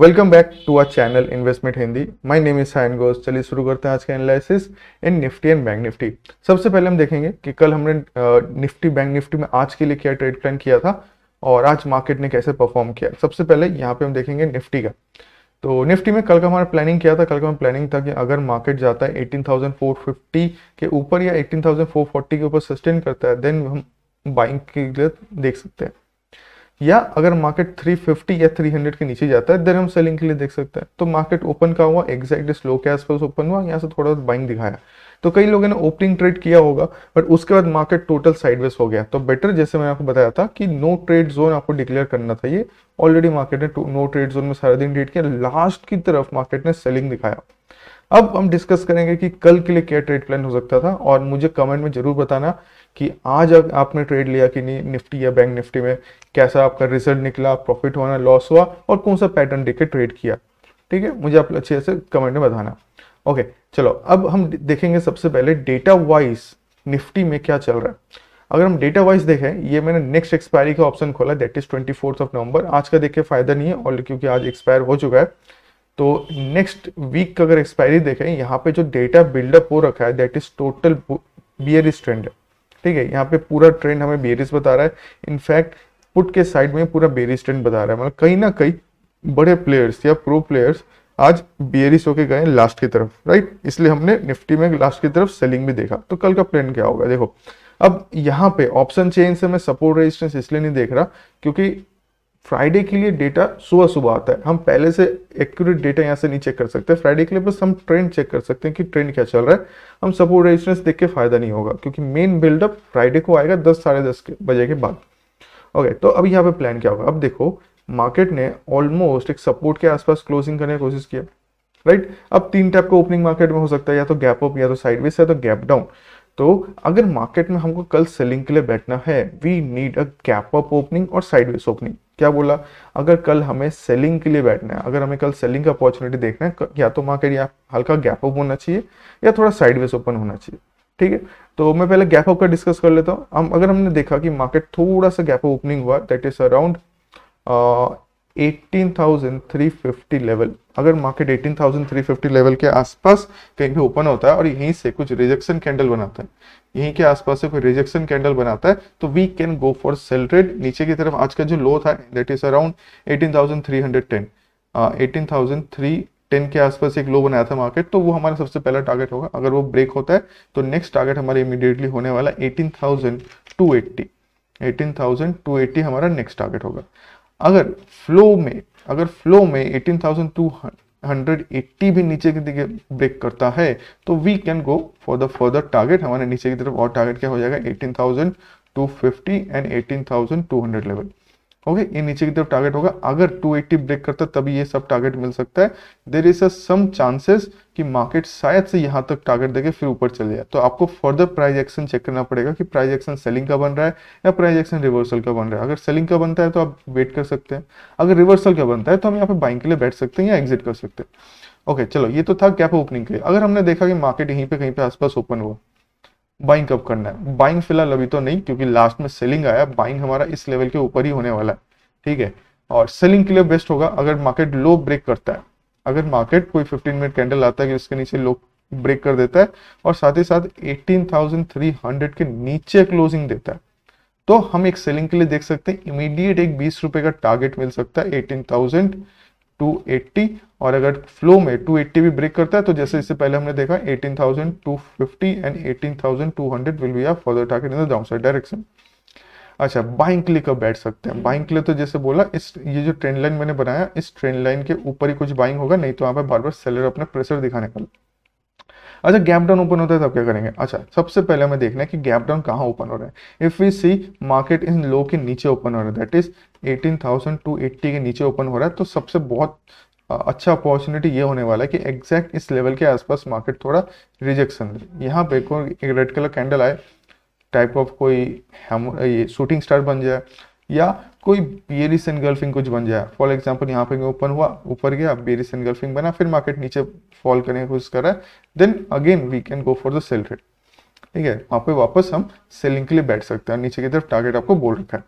Welcome back to our channel investment Hindi my name is साइन गोस चलिए शुरू करते हैं आज का analysis in Nifty and bank Nifty सबसे पहले हम देखेंगे कि कल हमने निफ्टी बैंक निफ्टी में आज के लिए क्या ट्रेड प्लान किया था और आज मार्केट ने कैसे परफॉर्म किया सबसे पहले यहाँ पे हम देखेंगे निफ्टी का तो निफ्टी में कल का हमारा प्लानिंग किया था कल का हमारा प्लानिंग था कि अगर मार्केट जाता है एटीन के ऊपर या एटीन के ऊपर सस्टेन करता है देन हम बाइंग के लिए देख सकते हैं या अगर मार्केट 350 या 300 के नीचे जाता है देन हम सेलिंग के लिए देख सकते हैं तो मार्केट ओपन का हुआ एग्जैक्ट स्लो के आसपास ओपन हुआ यहाँ से थोड़ा बहुत बाइंग दिखाया तो कई लोगों ने ओपनिंग ट्रेड किया होगा बट उसके बाद मार्केट टोटल साइडवेज हो गया तो बेटर जैसे मैंने आपको बताया था कि नो ट्रेड जोन आपको डिक्लेयर करना था ये ऑलरेडी मार्केट ने नो ट्रेड जोन में सारा दिन ट्रेड किया लास्ट की तरफ मार्केट ने सेलिंग दिखाया अब हम डिस्कस करेंगे कि कल के लिए क्या ट्रेड प्लान हो सकता था और मुझे कमेंट में जरूर बताना कि आज अगर आपने ट्रेड लिया कि नहीं निफ्टी या बैंक निफ्टी में कैसा आपका रिजल्ट निकला प्रॉफिट हुआ लॉस हुआ और कौन सा पैटर्न देख के ट्रेड किया ठीक है मुझे आप अच्छे से कमेंट में बताना ओके चलो अब हम देखेंगे सबसे पहले डेटा वाइज निफ्टी में क्या चल रहा है अगर हम डेटा वाइज देखें ये मैंने नेक्स्ट एक्सपायरी का ऑप्शन खोला that is twenty fourth of November आज का देखे फायदा नहीं है और क्योंकि आज एक्सपायर हो चुका है तो नेक्स्ट वीक का अगर एक्सपायरी देखें यहाँ पे जो डेटा बिल्डअप हो रखा है that is total bear trend है ठीक है यहाँ पे पूरा ट्रेंड हमें बेरिस बता रहा है इनफैक्ट पुट के साइड में पूरा बेरिस ट्रेंड बता रहा है मतलब कहीं ना कहीं बड़े प्लेयर्स या प्रो प्लेयर्स आज बेरिस होके गए लास्ट की तरफ राइट इसलिए हमने निफ्टी में लास्ट की तरफ सेलिंग भी देखा तो कल का प्लेन क्या होगा देखो अब यहाँ पे ऑप्शन चेन से मैं सपोर्ट रेजिस्टेंस इसलिए नहीं देख रहा क्योंकि फ्राइडे के लिए डेटा सुबह सुबह आता है हम पहले से एक्यूरेट डेटा यहाँ से नहीं चेक कर सकते फ्राइडे के लिए बस हम ट्रेंड चेक कर सकते हैं कि ट्रेंड क्या चल रहा है हम सपोर्ट रेजिस्टेंस देख के फायदा नहीं होगा क्योंकि मेन बिल्डअप फ्राइडे को आएगा दस साढ़े दस के बजे के बाद ओके तो अब यहाँ पे प्लान क्या होगा अब देखो मार्केट ने ऑलमोस्ट एक सपोर्ट के आसपास क्लोजिंग करने की कोशिश किया राइट अब तीन टाइप का ओपनिंग मार्केट में हो सकता है या तो गैप अप या तो साइडवेज या तो गैप डाउन तो अगर मार्केट में हमको कल सेलिंग के लिए बैठना है we need a gap up opening और साइडवेज ओपनिंग क्या बोला अगर कल हमें सेलिंग के लिए बैठना है अगर हमें कल सेलिंग का अपॉर्चुनिटी देखना है या तो मार्केट या हल्का गैप अप होना चाहिए या थोड़ा साइडवेज ओपन होना चाहिए ठीक है तो मैं पहले गैप अप का डिस्कस कर लेता हूँ अगर हमने देखा कि मार्केट थोड़ा सा गैप अप ओपनिंग हुआ दैट इज अराउंड 18,350 लेवल अगर मार्केट 18,350 लेवल के आसपास कहीं पे ओपन होता है और यहीं से कुछ रिजेक्शन कैंडल बनाता है यहीं के आसपास से कोई रिजेक्शन कैंडल बनाता है तो we can go for sell trade नीचे की तरफ आज का जो लो था दैट इज अराउंड 18,310 18,310 के आसपास एक लो बनाया था मार्केट तो वो हमारा सबसे पहला टारगेट होगा अगर वो ब्रेक होता है तो नेक्स्ट टारगेट हमारे इमीडिएटली होने वाला 18,280 18,280 हमारा नेक्स्ट टारगेट होगा अगर फ्लो में अगर फ्लो में 18,280 भी नीचे की तरफ ब्रेक करता है तो we can go for the further target हमारे नीचे की तरफ और टारगेट क्या हो जाएगा 18,250 एंड 18,200 लेवल ओके ये नीचे की तरफ टारगेट होगा अगर 280 ब्रेक करता है तभी ये सब टारगेट मिल सकता है देर इज सम चांसेस कि मार्केट शायद से यहाँ तक टारगेट देके फिर ऊपर चले जाए तो आपको फर्दर प्राइस एक्शन चेक करना पड़ेगा कि प्राइस एक्शन सेलिंग का बन रहा है या प्राइस एक्शन रिवर्सल का बन रहा है अगर सेलिंग का बनता है तो आप वेट कर सकते हैं अगर रिवर्सल का बनता है तो हम यहाँ पे बाइंग के लिए बैठ सकते हैं या एग्जिट कर सकते हैं ओके चलो ये तो था गैप ओपनिंग के लिए अगर हमने देखा कि मार्केट यहीं पर कहीं पे आसपास ओपन हुआ बाइंग कब करना है बाइंग फिलहाल अभी तो नहीं क्योंकि लास्ट में सेलिंग आया बाइंग हमारा इस लेवल के ऊपर ही होने वाला है ठीक है और सेलिंग के लिए बेस्ट होगा अगर मार्केट लो ब्रेक करता है अगर मार्केट कोई 15 मिनट कैंडल आता है कि उसके नीचे लो ब्रेक कर देता है और साथ ही साथ 18,300 के नीचे क्लोजिंग देता है तो हम एक सेलिंग के लिए देख सकते हैं इमीडिएट एक बीस रुपए का टारगेट मिल सकता है एटीन 280 और अगर फ्लो में 280 भी ब्रेक करता है तो जैसे इससे पहले हमने देखा 18,250 and 18,200 will be our further target in the down side direction अच्छा बाइंग के लिए कब बैठ सकते हैं बाइंग के लिए तो जैसे बोला इस ये जो ट्रेंड लाइन मैंने बनाया इस ट्रेंड लाइन के ऊपर ही कुछ बाइंग होगा नहीं तो यहाँ पर बार बार सेलर अपना प्रेशर दिखाने का अच्छा गैप डाउन ओपन होता है तब तो क्या करेंगे अच्छा सबसे पहले हमें देखना है कि गैप डाउन कहाँ ओपन हो रहा है if we see market in low के नीचे ओपन हो रहा है दैट इज एट्टी के नीचे ओपन हो रहा है तो सबसे बहुत अच्छा अपॉर्चुनिटी ये होने वाला है कि एग्जैक्ट इस लेवल के आसपास मार्केट थोड़ा रिजेक्शन दे यहाँ पे एक रेड कलर कैंडल आए टाइप ऑफ कोई हेमो ये शूटिंग स्टार बन जाए या कोई बेरिस एनगल्फिंग कुछ बन जाए फॉर एग्जाम्पल यहाँ पे ओपन हुआ ऊपर गया बेरिस एनगल्फिंग बना फिर मार्केट नीचे फॉल करने की कोशिश कर रहा है then again we can go for the sell trade ठीक है वहां पे वापस हम सेलिंग के लिए बैठ सकते हैं नीचे की तरफ टारगेट आपको बोल रखा है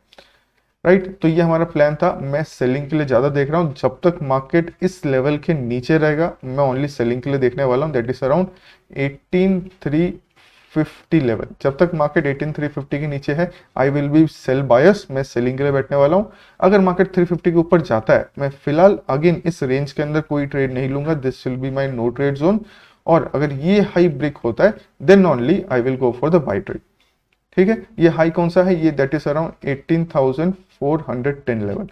राइट right? तो ये हमारा प्लान था मैं सेलिंग के लिए ज़्यादा देख रहा हूँ जब तक मार्केट इस लेवल के नीचे रहेगा मैं ओनली सेलिंग के लिए देखने वाला हूँ that is around eighteen three 1850 level जब तक मार्केट 18350 के नीचे है I will be sell bias मैं सेलिंग के लिए बैठने वाला हूं अगर मार्केट 350 के ऊपर जाता है मैं फिलहाल अगेन इस रेंज के अंदर कोई ट्रेड नहीं लूंगा this will be my no trade zone और अगर ये हाई ब्रेक होता है then only I will go for the buy trade ठीक है ये हाई कौन सा है ये that is around eighteen level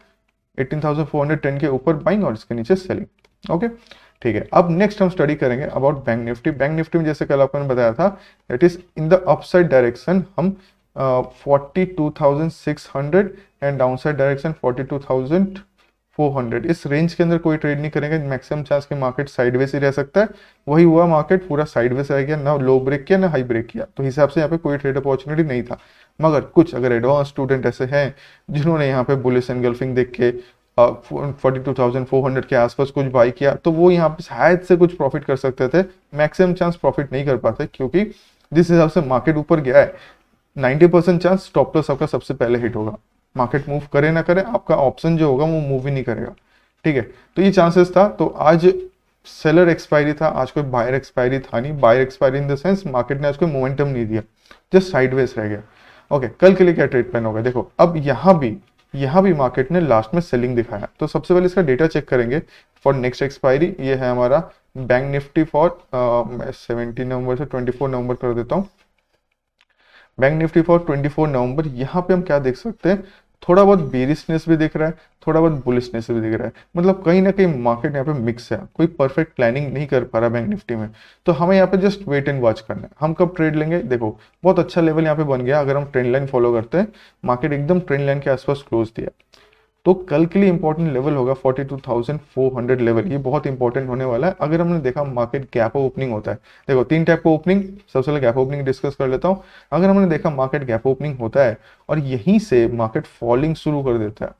eighteen के ऊपर बाइंग और इसके नीचे सेलिंग ओके okay? ठीक है अब नेक्स्ट हम स्टडी करेंगे about bank Nifty bank Nifty में जैसे कल आपने बताया था it is in the upside direction हम forty two thousand six hundred and down side direction forty two thousand four hundred इस रेंज के अंदर कोई ट्रेड नहीं करेंगे मैक्सिमम चांस के मार्केट साइडवेज ही रह सकता है वही हुआ मार्केट पूरा साइडवेज रह गया ना लो ब्रेक किया ना हाई ब्रेक किया तो हिसाब से यहाँ पे कोई ट्रेड अपॉर्चुनिटी नहीं था मगर कुछ अगर एडवांस स्टूडेंट ऐसे हैं जिन्होंने यहाँ पे बुलिस एंड गल्फिंग देख के forty two thousand four hundred के आसपास कुछ बाई किया तो वो यहाँ पे शायद से कुछ प्रॉफिट कर सकते थे मैक्सिमम चांस प्रॉफिट नहीं कर पाते क्योंकि जिस हिसाब से मार्केट ऊपर गया है ninety percent chance stop loss आपका सबसे पहले हिट होगा मार्केट मूव करे ना करे आपका ऑप्शन जो होगा वो मूव ही नहीं करेगा ठीक है तो ये चांसेस था तो आज सेलर एक्सपायरी था आज कोई बायर एक्सपायरी था नहीं buyer expiry in the sense market ने आज कोई मोमेंटम नहीं दिया जस्ट साइडवेज रह गया ओके okay, कल के लिए क्या ट्रेड प्लान होगा देखो अब यहाँ भी यहाँ भी मार्केट ने लास्ट में सेलिंग दिखाया तो सबसे पहले इसका डेटा चेक करेंगे फॉर नेक्स्ट एक्सपायरी ये है हमारा bank Nifty for seventy November से ट्वेंटी फोर नवंबर कर देता हूँ bank Nifty for four November यहाँ पे हम क्या देख सकते हैं थोड़ा बहुत बेरिसनेस भी दिख रहा है थोड़ा बहुत बुलिसनेस भी दिख रहा है मतलब कहीं ना कहीं मार्केट यहाँ पे मिक्स है कोई परफेक्ट प्लानिंग नहीं कर पा रहा बैंक निफ्टी में तो हमें यहाँ पे जस्ट वेट एंड वॉच करना है हम कब ट्रेड लेंगे देखो बहुत अच्छा लेवल यहाँ पे बन गया अगर हम ट्रेंड लाइन फॉलो करते हैं मार्केट एकदम ट्रेंड लाइन के आसपास क्लोज दिया तो कल के लिए इंपॉर्टेंट लेवल होगा 42,400 लेवल ये बहुत इंपॉर्टेंट होने वाला है अगर हमने देखा मार्केट गैप ओपनिंग होता है देखो तीन टाइप का ओपनिंग सबसे पहले गैप ओपनिंग डिस्कस कर लेता हूं अगर हमने देखा मार्केट गैप ओपनिंग होता है और यहीं से मार्केट फॉलिंग शुरू कर देता है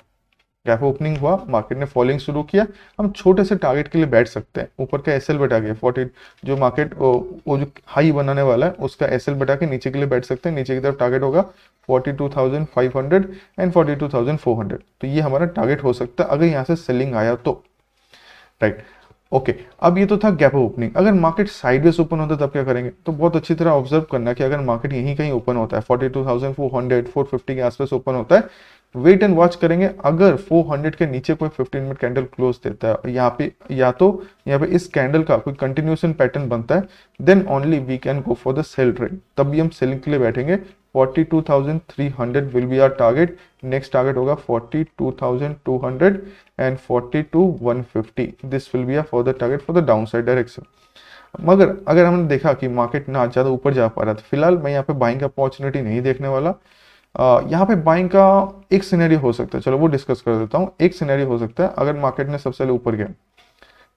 गैप ओपनिंग हुआ मार्केट ने फॉलिंग शुरू किया हम छोटे से टारगेट के लिए बैठ सकते हैं ऊपर का एस एल बटा के फोर्टी जो मार्केट वो, वो जो हाई बनाने वाला है उसका एस एल बटा के नीचे के लिए बैठ सकते हैं नीचे की तरफ टारगेट होगा forty two thousand five hundred and forty two thousand four hundred तो ये हमारा टारगेट हो सकता है अगर यहाँ से सेलिंग आया तो राइट ओके okay, अब ये तो था गैप ओपनिंग अगर मार्केट साइडवेज ओपन होता तब क्या करेंगे तो बहुत अच्छी तरह ऑब्जर्व करना कि अगर मार्केट यहीं कहीं ओपन होता है 42,400 450 के आसपास ओपन होता है वेट एंड वॉच करेंगे अगर 400 के नीचे कोई 15 मिनट कैंडल क्लोज देता है यहाँ पे या तो यहाँ पे इस कैंडल का कोई कंटिन्यूशन पैटर्न बनता है then only we can go for the sell trade तब भी हम सेलिंग के लिए बैठेंगे 42,300 will be our target next target होगा 42,200 and 42,150 this will be our for the target for the down side direction मगर अगर हमने देखा कि मार्केट ना ज़्यादा ऊपर जा पा रहा था फिलहाल मैं यहाँ पे बाइंग अपॉर्चुनिटी नहीं देखने वाला यहाँ पे बाइंग का एक सीनेरी हो सकता है चलो वो डिस्कस कर देता हूँ एक सीनेरी हो सकता है अगर मार्केट ने सबसे पहले ऊपर गया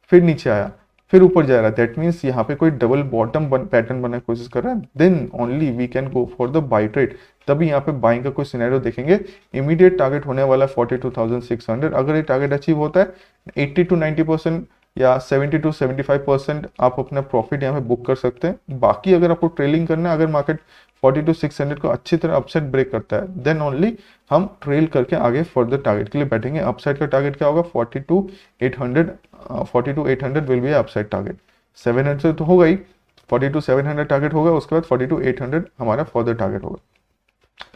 फिर नीचे आया फिर ऊपर जा रहा है दैट मीन्स यहाँ पे कोई डबल बॉटम बन, पैटर्न बनने की कोशिश कर रहा है then only we can go for the buy trade तभी यहाँ पे बाइंग का कोई सिनेरियो देखेंगे इमीडिएट टारगेट होने वाला है हंड्रेड अगर ये टारगेट अचीव होता है एट्टी टू नाइनटी परसेंट या 70 टू 75 परसेंट आप अपना प्रॉफिट यहाँ पे बुक कर सकते हैं बाकी अगर आपको ट्रेलिंग करना है अगर मार्केट 40 टू 600 को अच्छी तरह अपसाइड ब्रेक करता है देन ओनली हम ट्रेल करके आगे फर्दर टारगेट के लिए बैठेंगे अपसाइड का टारगेट क्या होगा 40 two 800 40 two 800 will be upside target 700 तो होगा ही 40 टू 700 टारगेट होगा उसके बाद 40 टू 800 हमारा फर्दर टारगेट होगा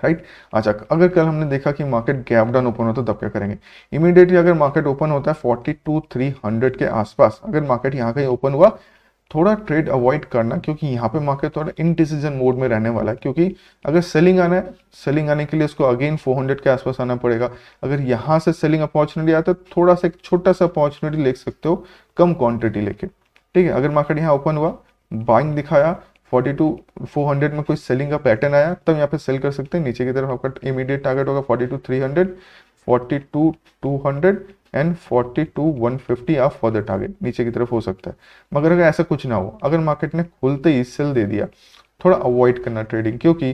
राइट अच्छा अगर कल हमने देखा कि मार्केट गैप डाउन ओपन होता है तब क्या करेंगे इमीडिएटली अगर मार्केट ओपन होता है फोर्टी टू थ्री हंड्रेड के आसपास अगर मार्केट यहाँ कहीं ओपन हुआ थोड़ा ट्रेड अवॉइड करना क्योंकि यहाँ पे मार्केट थोड़ा इनडिसीजन मोड में रहने वाला है क्योंकि अगर सेलिंग आना है सेलिंग आने के लिए उसको अगेन 400 के आसपास आना पड़ेगा अगर यहाँ से सेलिंग अपॉर्चुनिटी आता है तो थोड़ा सा एक छोटा सा अपॉर्चुनिटी ले सकते हो कम क्वांटिटी लेके ठीक है अगर मार्केट यहाँ ओपन हुआ बाइंग दिखाया फोर्टी टू फोर हंड्रेड में कोई सेलिंग का पैटर्न आया तब यहाँ पे सेल कर सकते हैं नीचे की तरफ आपका इमीडिएट टारगेट होगा forty two three hundred forty two two hundred and forty two one fifty आप फॉर टारगेट नीचे की तरफ हो सकता है मगर अगर ऐसा कुछ ना हो अगर मार्केट ने खुलते ही सेल दे दिया थोड़ा अवॉइड करना ट्रेडिंग क्योंकि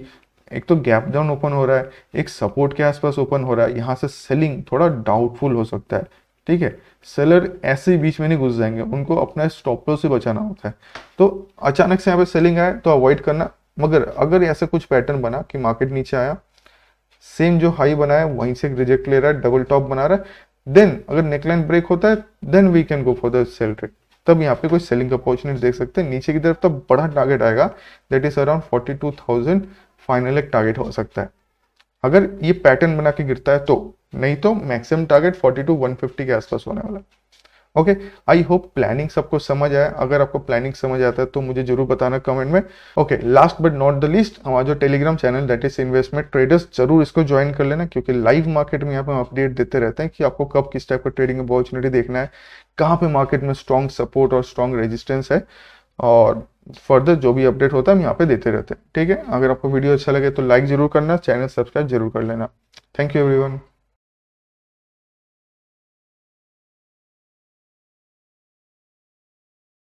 एक तो गैप डाउन ओपन हो रहा है एक सपोर्ट के आसपास ओपन हो रहा है यहाँ से सेलिंग थोड़ा डाउटफुल हो सकता है ठीक है सेलर ऐसे ही बीच में नहीं घुस जाएंगे उनको अपना स्टॉपर से बचाना होता है तो अचानक से यहाँ पे सेलिंग आए तो अवॉइड करना मगर अगर ऐसा कुछ पैटर्न बना कि मार्केट नीचे आया सेम जो हाई बनाया वहीं से रिजेक्ट ले रहा है डबल टॉप बना रहा है देन अगर नेकलाइन ब्रेक होता है then we can go for the sell trade तब यहाँ पे कोई सेलिंग अपॉर्चुनिटी देख सकते हैं नीचे की तरफ तो बड़ा टारगेट आएगा that is around forty final एक टारगेट हो सकता है अगर ये पैटर्न बना के गिरता है तो नहीं तो मैक्सिमम टारगेट 40 टू 150 के आसपास होने वाला है ओके आई होप प्लानिंग सबको समझ आया अगर आपको प्लानिंग समझ आता है तो मुझे जरूर बताना कमेंट में okay last but not the list हमारा जो Telegram channel that is investment traders जरूर इसको ज्वाइन कर लेना क्योंकि लाइव मार्केट में यहाँ पे हम अपडेट देते रहते हैं कि आपको कब किस टाइप का ट्रेडिंग अपॉर्चुनिटी देखना है कहाँ पे मार्केट में स्ट्रॉन्ग सपोर्ट और स्ट्रॉन्ग रेजिस्टेंस है और फर्दर जो भी अपडेट होता है हम यहाँ पे देते रहते हैं ठीक है अगर आपको वीडियो अच्छा लगे तो लाइक जरूर करना चैनल सब्सक्राइब जरूर कर लेना थैंक यू एवरी